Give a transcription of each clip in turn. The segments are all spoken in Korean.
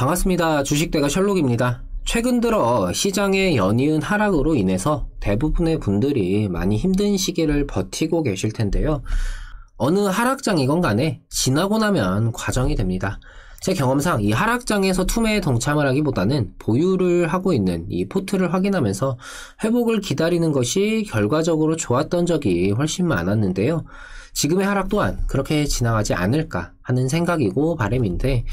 반갑습니다. 주식대가 셜록입니다. 최근 들어 시장의 연이은 하락으로 인해서 대부분의 분들이 많이 힘든 시기를 버티고 계실 텐데요. 어느 하락장이건 간에 지나고 나면 과정이 됩니다. 제 경험상 이 하락장에서 투매에 동참을 하기보다는 보유를 하고 있는 이 포트를 확인하면서 회복을 기다리는 것이 결과적으로 좋았던 적이 훨씬 많았는데요. 지금의 하락 또한 그렇게 지나가지 않을까 하는 생각이고 바램인데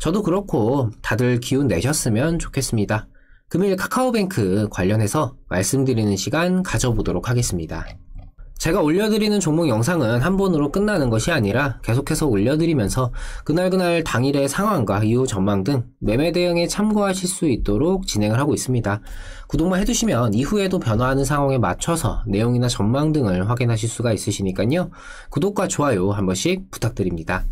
저도 그렇고 다들 기운 내셨으면 좋겠습니다. 금일 카카오뱅크 관련해서 말씀드리는 시간 가져보도록 하겠습니다. 제가 올려드리는 종목 영상은 한 번으로 끝나는 것이 아니라 계속해서 올려드리면서 그날그날 당일의 상황과 이후 전망 등 매매 대응에 참고하실 수 있도록 진행을 하고 있습니다. 구독만 해두시면 이후에도 변화하는 상황에 맞춰서 내용이나 전망 등을 확인하실 수가 있으시니까요. 구독과 좋아요 한 번씩 부탁드립니다.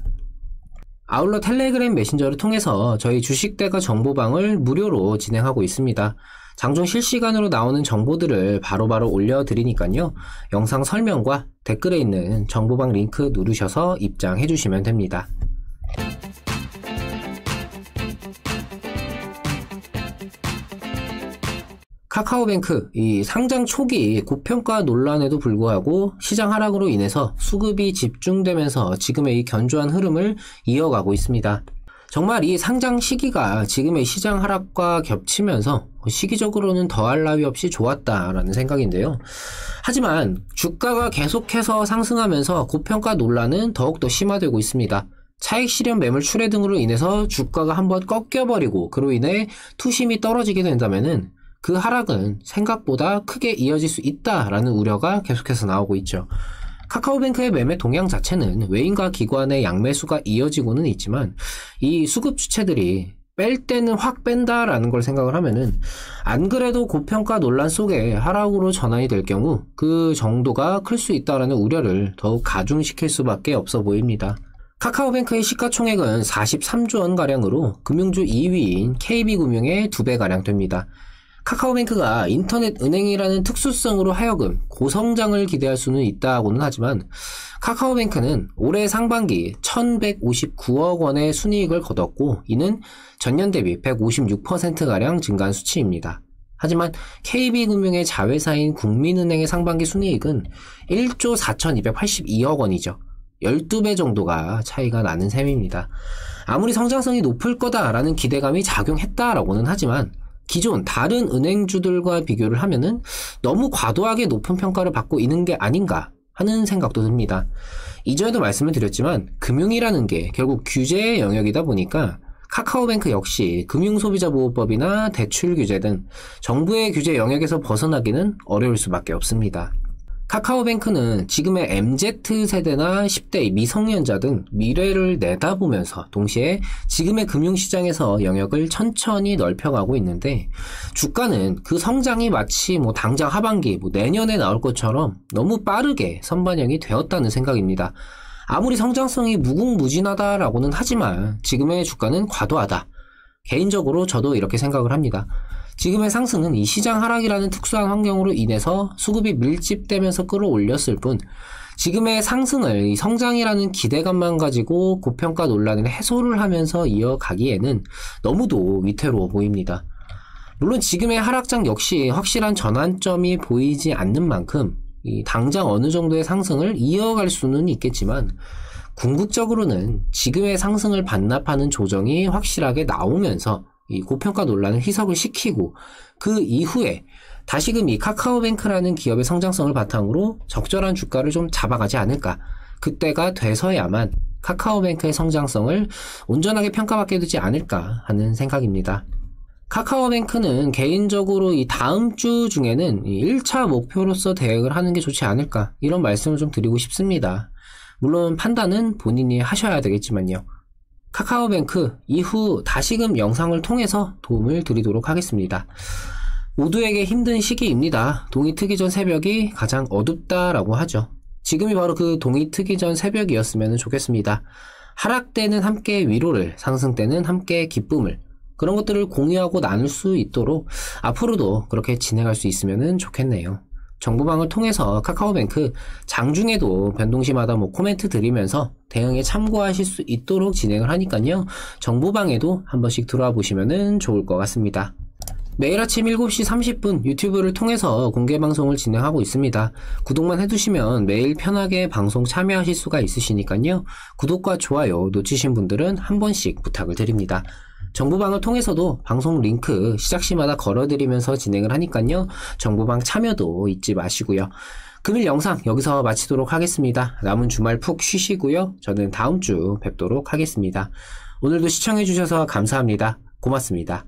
아울러 텔레그램 메신저를 통해서 저희 주식대가 정보방을 무료로 진행하고 있습니다. 장중 실시간으로 나오는 정보들을 바로바로 올려드리니까요. 영상 설명과 댓글에 있는 정보방 링크 누르셔서 입장해 주시면 됩니다. 카카오뱅크 이 상장 초기 고평가 논란에도 불구하고 시장 하락으로 인해서 수급이 집중되면서 지금의 이 견조한 흐름을 이어가고 있습니다. 정말 이 상장 시기가 지금의 시장 하락과 겹치면서 뭐 시기적으로는 더할 나위 없이 좋았다라는 생각인데요. 하지만 주가가 계속해서 상승하면서 고평가 논란은 더욱더 심화되고 있습니다. 차익 실현 매물 출회 등으로 인해서 주가가 한번 꺾여버리고 그로 인해 투심이 떨어지게 된다면그 하락은 생각보다 크게 이어질 수 있다라는 우려가 계속해서 나오고 있죠. 카카오뱅크의 매매 동향 자체는 외인과 기관의 양매수가 이어지고는 있지만 이 수급 주체들이 뺄 때는 확 뺀다라는 걸 생각을 하면은 안 그래도 고평가 논란 속에 하락으로 전환이 될 경우 그 정도가 클 수 있다라는 우려를 더욱 가중시킬 수밖에 없어 보입니다. 카카오뱅크의 시가총액은 43조 원가량으로 금융주 2위인 KB금융의 2배가량 됩니다. 카카오뱅크가 인터넷 은행이라는 특수성으로 하여금 고성장을 기대할 수는 있다고는 하지만 카카오뱅크는 올해 상반기 1159억 원의 순이익을 거뒀고 이는 전년 대비 156%가량 증가한 수치입니다. 하지만 KB금융의 자회사인 국민은행의 상반기 순이익은 1조 4282억 원이죠. 12배 정도가 차이가 나는 셈입니다. 아무리 성장성이 높을 거다라는 기대감이 작용했다라고는 하지만 기존 다른 은행주들과 비교를 하면은 너무 과도하게 높은 평가를 받고 있는 게 아닌가 하는 생각도 듭니다. 이전에도 말씀을 드렸지만 금융이라는 게 결국 규제의 영역이다 보니까 카카오뱅크 역시 금융소비자보호법이나 대출 규제 등 정부의 규제 영역에서 벗어나기는 어려울 수밖에 없습니다. 카카오뱅크는 지금의 MZ세대나 10대 미성년자 등 미래를 내다보면서 동시에 지금의 금융시장에서 영역을 천천히 넓혀가고 있는데 주가는 그 성장이 마치 뭐 당장 하반기, 뭐 내년에 나올 것처럼 너무 빠르게 선반영이 되었다는 생각입니다. 아무리 성장성이 무궁무진하다라고는 하지만 지금의 주가는 과도하다. 개인적으로 저도 이렇게 생각을 합니다. 지금의 상승은 이 시장 하락이라는 특수한 환경으로 인해서 수급이 밀집되면서 끌어올렸을 뿐 지금의 상승을 이 성장이라는 기대감만 가지고 고평가 논란을 해소를 하면서 이어가기에는 너무도 위태로워 보입니다. 물론 지금의 하락장 역시 확실한 전환점이 보이지 않는 만큼 당장 어느 정도의 상승을 이어갈 수는 있겠지만 궁극적으로는 지금의 상승을 반납하는 조정이 확실하게 나오면서 이 고평가 논란을 희석을 시키고 그 이후에 다시금 이 카카오뱅크라는 기업의 성장성을 바탕으로 적절한 주가를 좀 잡아가지 않을까. 그때가 돼서야만 카카오뱅크의 성장성을 온전하게 평가받게 되지 않을까 하는 생각입니다. 카카오뱅크는 개인적으로 이 다음 주 중에는 1차 목표로서 대응을 하는 게 좋지 않을까 이런 말씀을 좀 드리고 싶습니다. 물론 판단은 본인이 하셔야 되겠지만요. 카카오뱅크 이후 다시금 영상을 통해서 도움을 드리도록 하겠습니다. 모두에게 힘든 시기입니다. 동이 트기 전 새벽이 가장 어둡다라고 하죠. 지금이 바로 그 동이 트기 전 새벽이었으면 좋겠습니다. 하락 때는 함께 위로를, 상승 때는 함께 기쁨을, 그런 것들을 공유하고 나눌 수 있도록 앞으로도 그렇게 진행할 수 있으면 좋겠네요. 정부방을 통해서 카카오뱅크 장중에도 변동시마다 뭐 코멘트 드리면서 대응에 참고하실 수 있도록 진행을 하니까요. 정보방에도 한 번씩 들어와 보시면 좋을 것 같습니다. 매일 아침 7시 30분 유튜브를 통해서 공개 방송을 진행하고 있습니다. 구독만 해두시면 매일 편하게 방송 참여하실 수가 있으시니까요. 구독과 좋아요 놓치신 분들은 한 번씩 부탁을 드립니다. 정보방을 통해서도 방송 링크 시작 시마다 걸어드리면서 진행을 하니깐요 정보방 참여도 잊지 마시고요. 금일 영상 여기서 마치도록 하겠습니다. 남은 주말 푹 쉬시고요. 저는 다음 주 뵙도록 하겠습니다. 오늘도 시청해주셔서 감사합니다. 고맙습니다.